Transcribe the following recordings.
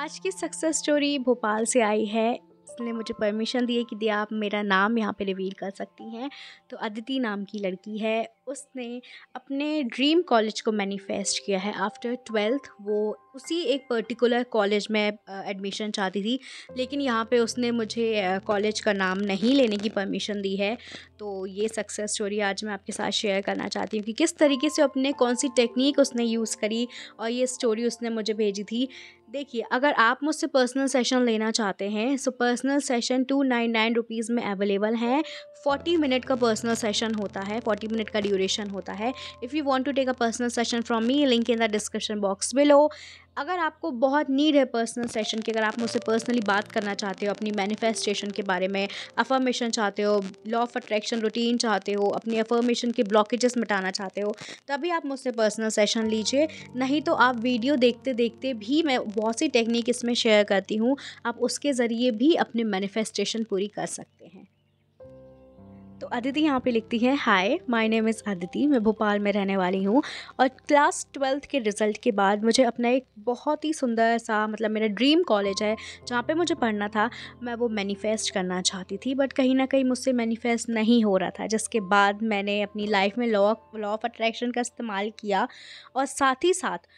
आज की success story Bhopal से आई है इसने मुझे परमिशन दी है कि दिया आप मेरा नाम यहाँ पे रिवील कर सकती हैं तो अदिति नाम की लड़की है उसने अपने ड्रीम कॉलेज को मैनिफेस्ट किया है आफ्टर ट्वेल्थ वो उसी एक पर्टिकुलर कॉलेज में एडमिशन चाहती थी लेकिन यहाँ पे उसने मुझे कॉलेज का नाम नहीं लेने की परमिशन दी है तो ये सक्सेस स्टोरी आज मैं आपके साथ शेयर करना चाहती हूँ कि किस तरीके से अपने कौन सी टेक्निक उसने यूज़ करी और ये स्टोरी उसने मुझे भेजी थी देखिए अगर आप मुझसे पर्सनल सेशन लेना चाहते हैं so personal session two nine nine rupees में अवेलेबल है फोर्टी मिनट का पर्सनल सेशन होता है फोर्टी मिनट का ड्यूरेशन होता है if you want to take a personal session from me link in the description box below अगर आपको बहुत नीड है पर्सनल सेशन की अगर आप मुझसे पर्सनली बात करना चाहते हो अपनी मैनिफेस्टेशन के बारे में अफर्मेशन चाहते हो लॉ ऑफ अट्रैक्शन रूटीन चाहते हो अपनी अफर्मेशन के ब्लॉकेजेस मिटाना चाहते हो तभी आप मुझसे पर्सनल सेशन लीजिए नहीं तो आप वीडियो देखते देखते भी मैं बहुत सी टेक्निक इसमें शेयर करती हूँ आप उसके ज़रिए भी अपने मैनिफेस्टेशन पूरी कर सकते हैं तो अदिति यहाँ पे लिखती है hi my name is Aditi मैं भोपाल में रहने वाली हूँ और क्लास ट्वेल्थ के रिज़ल्ट के बाद मुझे अपना एक बहुत ही सुंदर सा मतलब मेरा ड्रीम कॉलेज है जहाँ पे मुझे पढ़ना था मैं वो मैनिफेस्ट करना चाहती थी बट कहीं ना कहीं मुझसे मैनिफेस्ट नहीं हो रहा था जिसके बाद मैंने अपनी लाइफ में लॉ लॉ ऑफ अट्रैक्शन का इस्तेमाल किया और साथ ही साथ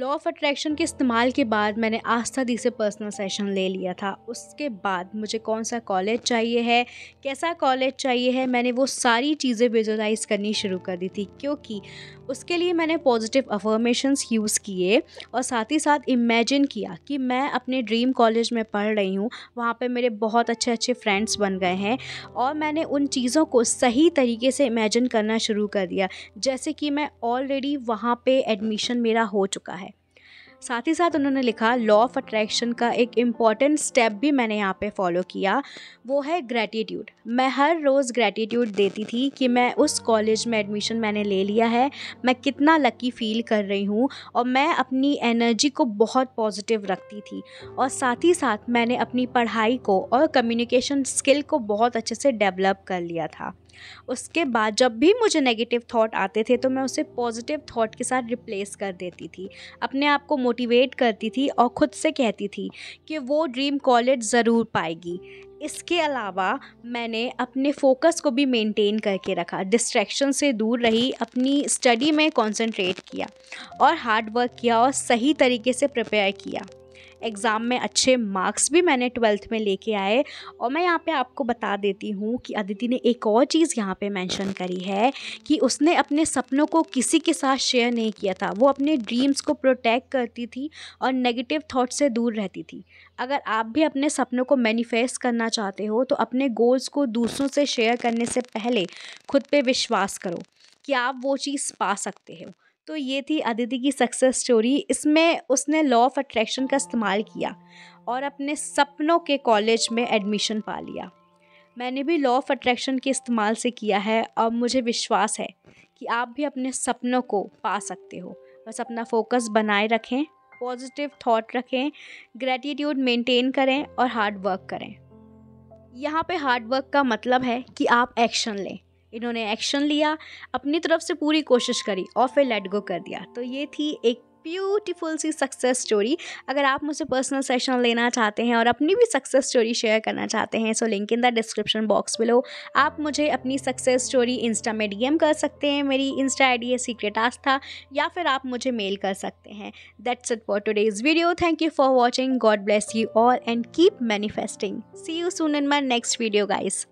लॉ ऑफ अट्रैक्शन के इस्तेमाल के बाद मैंने आस्था दी से पर्सनल सेशन ले लिया था उसके बाद मुझे कौन सा कॉलेज चाहिए है कैसा कॉलेज चाहिए है मैंने वो सारी चीज़ें विजुलाइज़ करनी शुरू कर दी थी क्योंकि उसके लिए मैंने पॉजिटिव अफर्मेशंस यूज़ किए और साथ ही साथ इमेजिन किया कि मैं अपने ड्रीम कॉलेज में पढ़ रही हूँ वहाँ पर मेरे बहुत अच्छे अच्छे फ्रेंड्स बन गए हैं और मैंने उन चीज़ों को सही तरीके से इमेजिन करना शुरू कर दिया जैसे कि मैं ऑलरेडी वहाँ पर एडमिशन मेरा हो चुका है साथ ही साथ उन्होंने लिखा लॉ ऑफ अट्रैक्शन का एक इम्पॉर्टेंट स्टेप भी मैंने यहाँ पे फॉलो किया वो है ग्रैटिट्यूड मैं हर रोज़ ग्रैटिट्यूड देती थी कि मैं उस कॉलेज में एडमिशन मैंने ले लिया है मैं कितना लकी फील कर रही हूँ और मैं अपनी एनर्जी को बहुत पॉजिटिव रखती थी और साथ ही साथ मैंने अपनी पढ़ाई को और कम्युनिकेशन स्किल को बहुत अच्छे से डेवलप कर लिया था उसके बाद जब भी मुझे नेगेटिव थॉट आते थे तो मैं उसे पॉजिटिव थॉट के साथ रिप्लेस कर देती थी अपने आप को मोटिवेट करती थी और ख़ुद से कहती थी कि वो ड्रीम कॉलेज ज़रूर पाएगी इसके अलावा मैंने अपने फोकस को भी मेंटेन करके रखा डिस्ट्रैक्शन से दूर रही अपनी स्टडी में कंसंट्रेट किया और हार्ड वर्क किया और सही तरीके से प्रिपेयर किया एग्ज़ाम में अच्छे मार्क्स भी मैंने ट्वेल्थ में लेके आए और मैं यहाँ पे आपको बता देती हूँ कि अदिति ने एक और चीज़ यहाँ पे मेंशन करी है कि उसने अपने सपनों को किसी के साथ शेयर नहीं किया था वो अपने ड्रीम्स को प्रोटेक्ट करती थी और नेगेटिव थाट्स से दूर रहती थी अगर आप भी अपने सपनों को मैनिफेस्ट करना चाहते हो तो अपने गोल्स को दूसरों से शेयर करने से पहले खुद पर विश्वास करो कि आप वो चीज़ पा सकते हो तो ये थी अदिति की सक्सेस स्टोरी इसमें उसने लॉ ऑफ अट्रैक्शन का इस्तेमाल किया और अपने सपनों के कॉलेज में एडमिशन पा लिया मैंने भी लॉ ऑफ अट्रैक्शन के इस्तेमाल से किया है और मुझे विश्वास है कि आप भी अपने सपनों को पा सकते हो बस अपना फोकस बनाए रखें पॉजिटिव थॉट रखें ग्रेटिट्यूड मेंटेन करें और हार्ड वर्क करें यहाँ पे हार्ड वर्क का मतलब है कि आप एक्शन लें इन्होंने एक्शन लिया अपनी तरफ से पूरी कोशिश करी और फिर लेट गो कर दिया तो ये थी एक ब्यूटीफुल सी सक्सेस स्टोरी अगर आप मुझे पर्सनल सेशन लेना चाहते हैं और अपनी भी सक्सेस स्टोरी शेयर करना चाहते हैं so link in the description box below आप मुझे अपनी सक्सेस स्टोरी इंस्टा में डीएम कर सकते हैं मेरी इंस्टा आईडी है सीक्रेट आस्था या फिर आप मुझे मेल कर सकते हैं that's it for today's video thank you for watching God bless you all and keep manifesting see you soon in my next video guys